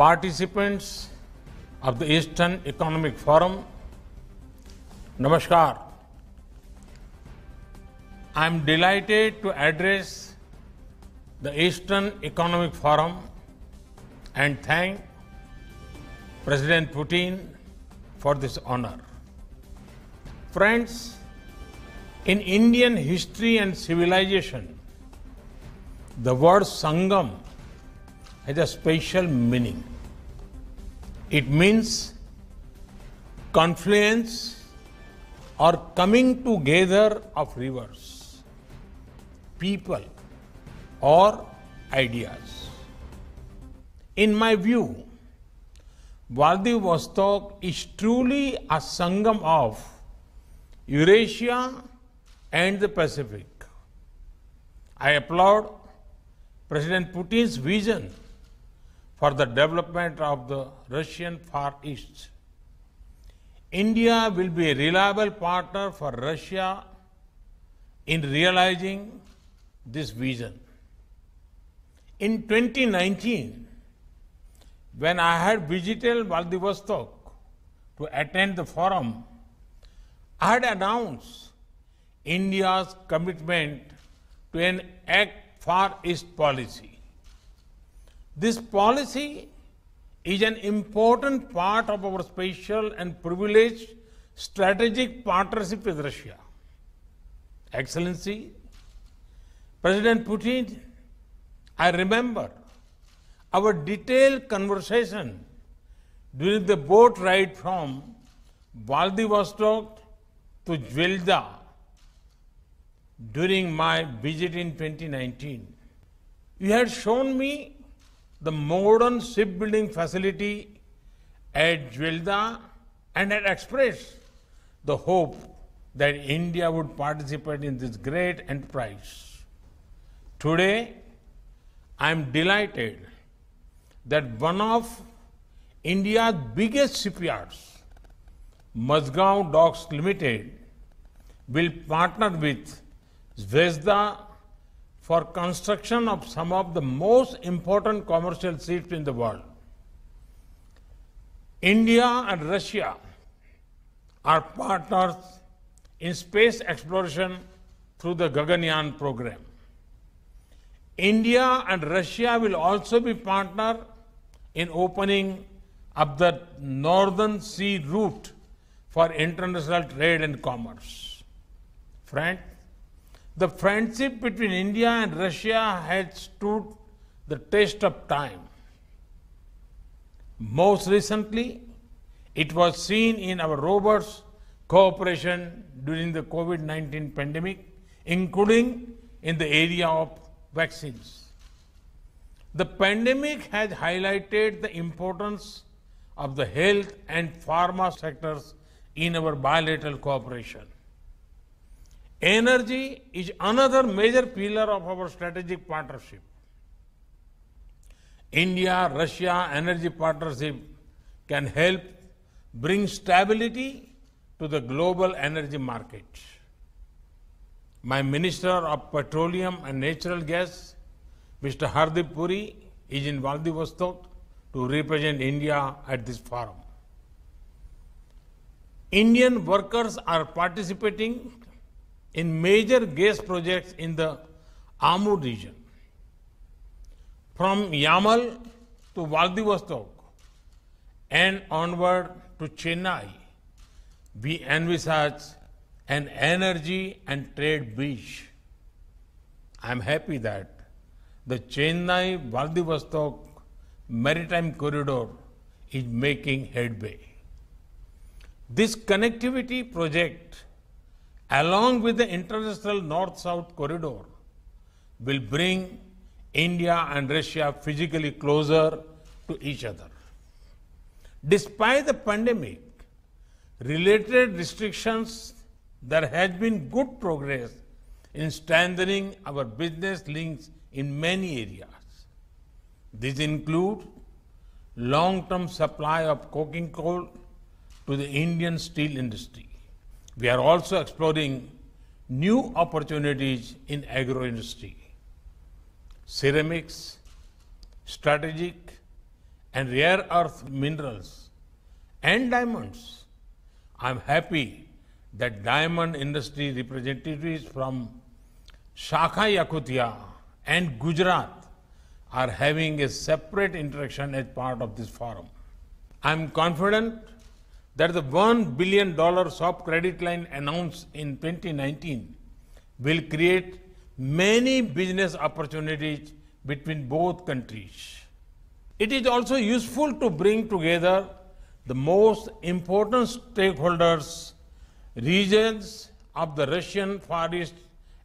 participants of the Eastern Economic Forum. Namaskar. I am delighted to address the Eastern Economic Forum and thank President Putin for this honor. Friends, in Indian history and civilization, the word Sangam has a special meaning. It means confluence or coming together of rivers, people, or ideas. In my view, Vladivostok is truly a sangam of Eurasia and the Pacific. I applaud President Putin's vision for the development of the Russian Far East. India will be a reliable partner for Russia in realizing this vision. In 2019, when I had visited Vladivostok to attend the forum, I had announced India's commitment to an Act Far East policy. This policy is an important part of our special and privileged strategic partnership with Russia. Excellency, President Putin, I remember our detailed conversation during the boat ride from Vladivostok to Zvelda during my visit in 2019. You had shown me the modern shipbuilding facility at Jwelda and had expressed the hope that India would participate in this great enterprise. Today, I am delighted that one of India's biggest shipyards, Mazgaon Docks Limited, will partner with Zvezda for construction of some of the most important commercial seats in the world. India and Russia are partners in space exploration through the Gaganyaan program. India and Russia will also be partner in opening up the northern sea route for international trade and commerce. Friends, the friendship between India and Russia has stood the test of time. Most recently, it was seen in our robust cooperation during the COVID 19 pandemic, including in the area of vaccines. The pandemic has highlighted the importance of the health and pharma sectors in our bilateral cooperation. Energy is another major pillar of our strategic partnership. India Russia energy partnership can help bring stability to the global energy market. My Minister of Petroleum and Natural Gas, Mr. Hardip Puri, is in Vladivostok to represent India at this forum. Indian workers are participating in major gas projects in the Amur region. From Yamal to Vladivostok and onward to Chennai, we envisage an energy and trade bridge. I am happy that the Chennai Vladivostok maritime corridor is making headway. This connectivity project along with the international North South corridor, will bring India and Russia physically closer to each other. Despite the pandemic, related restrictions, there has been good progress in strengthening our business links in many areas. These include long-term supply of coking coal to the Indian steel industry, we are also exploring new opportunities in agro industry, ceramics, strategic and rare earth minerals and diamonds. I am happy that diamond industry representatives from Shakha Yakutia and Gujarat are having a separate interaction as part of this forum. I am confident that the $1 billion soft credit line announced in 2019 will create many business opportunities between both countries. It is also useful to bring together the most important stakeholders, regions of the Russian Far East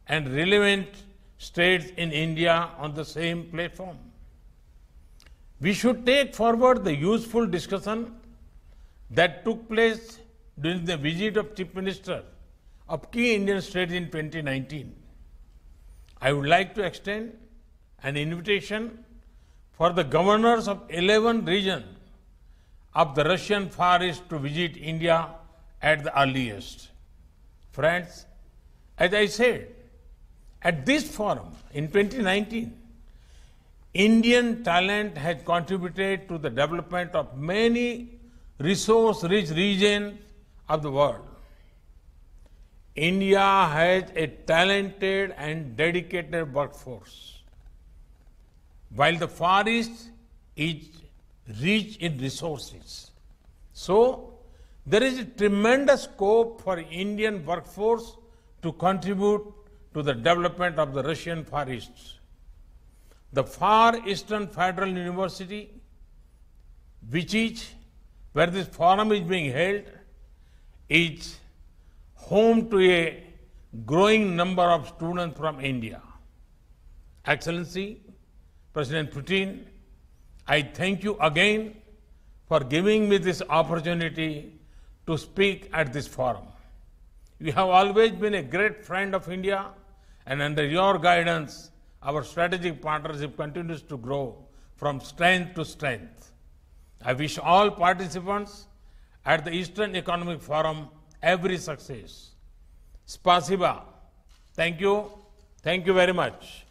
and relevant states in India on the same platform. We should take forward the useful discussion that took place during the visit of Chief Minister of key Indian states in 2019. I would like to extend an invitation for the governors of 11 regions of the Russian Far East to visit India at the earliest. Friends, as I said, at this forum in 2019, Indian talent has contributed to the development of many resource rich region of the world. India has a talented and dedicated workforce, while the Far East is rich in resources. So, there is a tremendous scope for Indian workforce to contribute to the development of the Russian Far East. The Far Eastern Federal University, which is where this forum is being held is home to a growing number of students from India. Excellency, President Putin, I thank you again for giving me this opportunity to speak at this forum. You have always been a great friend of India, and under your guidance, our strategic partnership continues to grow from strength to strength. I wish all participants at the Eastern Economic Forum every success. Spasiba. Thank you. Thank you very much.